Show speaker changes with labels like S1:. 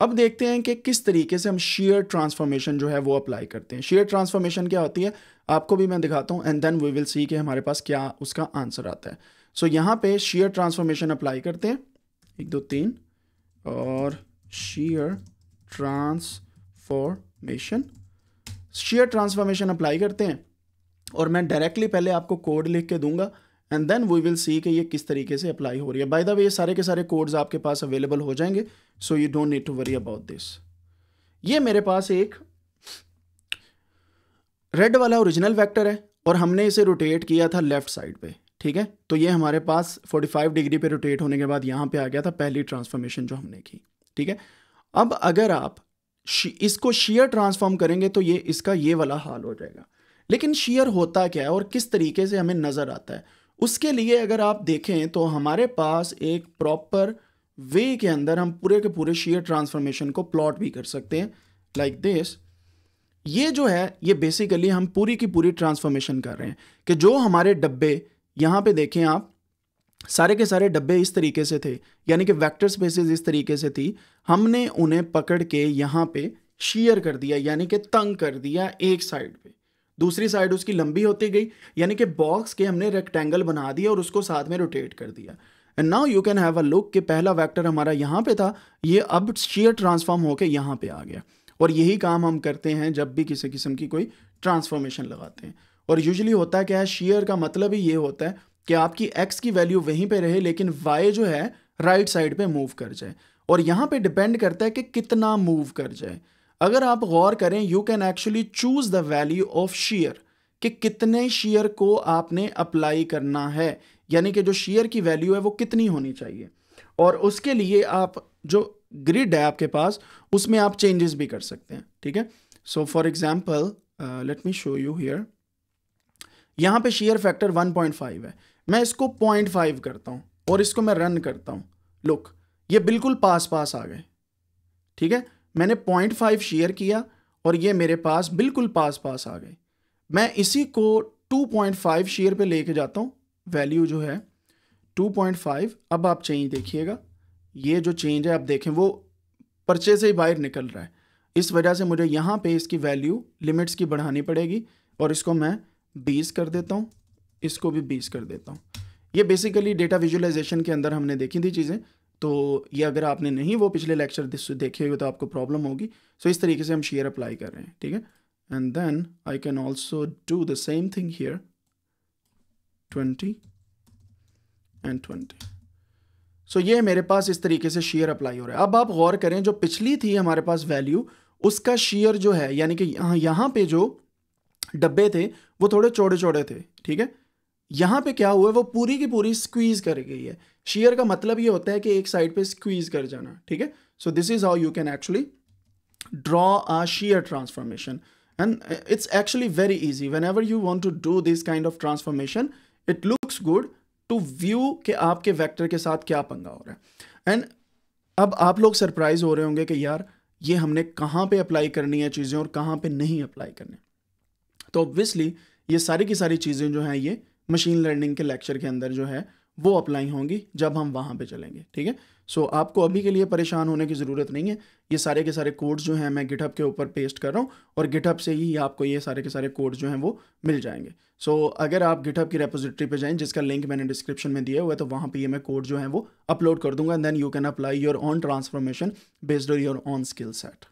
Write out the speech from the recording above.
S1: अब देखते हैं कि किस तरीके से हम शेयर ट्रांसफॉर्मेशन जो है वो अप्लाई करते हैं शेयर ट्रांसफॉर्मेशन क्या होती है आपको भी मैं दिखाता हूँ and then we will see कि हमारे पास क्या उसका आंसर आता है सो so, यहाँ पे शेयर ट्रांसफॉर्मेशन अप्लाई करते हैं एक दो तीन और shear transformation shear transformation apply करते हैं और मैं डायरेक्टली पहले आपको कोड लिख के दूंगा and then we will see कि ये किस तरीके से अप्लाई हो रही है बाय द वे ये सारे के सारे कोड्स आपके पास अवेलेबल हो जाएंगे so you don't need to worry about this ये मेरे पास एक रेड वाला ओरिजिनल वेक्टर है और हमने इसे रोटेट किया था लेफ्ट साइड पे ठीक है तो ये हमारे पास 45 डिग्री पे रोटेट होने के बाद यहां पे आ गया था पहली ट्रांसफॉर्मेशन जो हमने की ठीक है अब अगर आप इसको शेयर ट्रांसफॉर्म करेंगे तो ये इसका ये वाला हाल हो जाएगा लेकिन शेयर होता क्या है और किस तरीके से हमें नज़र आता है उसके लिए अगर आप देखें तो हमारे पास एक प्रॉपर वे के अंदर हम पूरे के पूरे शेयर ट्रांसफॉर्मेशन को प्लॉट भी कर सकते हैं लाइक दिस ये जो है ये बेसिकली हम पूरी की पूरी ट्रांसफॉर्मेशन कर रहे हैं कि जो हमारे डब्बे यहाँ पे देखें आप सारे के सारे डब्बे इस तरीके से थे यानी कि वेक्टर स्पेसेस इस तरीके से थी हमने उन्हें पकड़ के यहाँ पे शीयर कर दिया यानी कि तंग कर दिया एक साइड पे दूसरी साइड उसकी लंबी होती गई यानी कि बॉक्स के हमने रेक्टेंगल बना दिया और उसको साथ में रोटेट कर दिया and now you can have a look कि पहला वेक्टर हमारा यहाँ पे था ये अब शेयर ट्रांसफॉर्म होकर यहाँ पे आ गया और यही काम हम करते हैं जब भी किसी किस्म की कोई ट्रांसफॉर्मेशन लगाते हैं और यूजली होता क्या है शेयर का मतलब ही ये होता है कि आपकी एक्स की वैल्यू वहीं पे रहे लेकिन वाई जो है राइट साइड पे मूव कर जाए और यहाँ पे डिपेंड करता है कि कितना मूव कर जाए अगर आप गौर करें you can actually choose the value of shear कि कितने शेयर को आपने अप्लाई करना है यानी कि जो शेयर की वैल्यू है वो कितनी होनी चाहिए और उसके लिए आप जो ग्रिड है आपके पास उसमें आप चेंजेस भी कर सकते हैं ठीक है so for example let me show you here यहाँ पे शेयर फैक्टर 1.5 है मैं इसको 0.5 करता हूँ और इसको मैं रन करता हूँ लुक ये बिल्कुल पास पास आ गए ठीक है मैंने 0.5 शेयर किया और ये मेरे पास बिल्कुल पास पास आ गए मैं इसी को 2.5 शेयर पे लेके जाता हूँ वैल्यू जो है 2.5 अब आप चेंज देखिएगा ये जो चेंज है आप देखें वो पर्चे से ही बाहर निकल रहा है इस वजह से मुझे यहाँ पे इसकी वैल्यू लिमिट्स की बढ़ानी पड़ेगी और इसको मैं बीस कर देता हूँ इसको भी बीस कर देता हूँ ये बेसिकली डेटा विजुअलाइजेशन के अंदर हमने देखी थी चीज़ें तो ये अगर आपने नहीं वो पिछले लेक्चर देखे हुए तो आपको प्रॉब्लम होगी सो इस तरीके से हम शेयर अप्लाई कर रहे हैं ठीक है and then I can also do the same thing here 20 and 20 so so, ये मेरे पास इस तरीके से शेयर अप्लाई हो रहा है अब आप गौर करें जो पिछली थी हमारे पास वैल्यू उसका शेयर जो है यानी कि यहाँ यहाँ पे जो डब्बे थे वो थोड़े चौड़े चौड़े थे ठीक है यहाँ पे क्या हुआ वो पूरी की पूरी स्क्वीज़ कर गई है शेयर का मतलब ये होता है कि एक साइड पे स्क्वीज़ कर जाना ठीक है so this is how you can actually draw a shear transformation and it's actually very easy whenever you want to do this kind of transformation it looks good to view कि आपके vector के साथ क्या पंगा हो रहा है and अब आप लोग सरप्राइज हो रहे होंगे कि यार ये हमने कहाँ पे अप्लाई करनी है चीज़ें और कहाँ पे नहीं अप्लाई करनी तो ऑब्वियसली ये सारी की सारी चीज़ें जो हैं ये मशीन लर्निंग के लेक्चर के अंदर जो है वो अप्लाई होंगी जब हम वहाँ पे चलेंगे ठीक है सो आपको अभी के लिए परेशान होने की ज़रूरत नहीं है ये सारे के सारे कोड्स जो हैं मैं गिटहब के ऊपर पेस्ट कर रहा हूँ और गिटहब से ही आपको ये सारे के सारे कोड्स जो हैं वो मिल जाएंगे सो so, अगर आप गिटहब की रेपोजिटरी पे जाएं जिसका लिंक मैंने डिस्क्रिप्शन में दिया हुआ है तो वहाँ पर ये मैं कोड जो है वो अपलोड कर दूँगा and then you can apply your own transformation based on your own skill set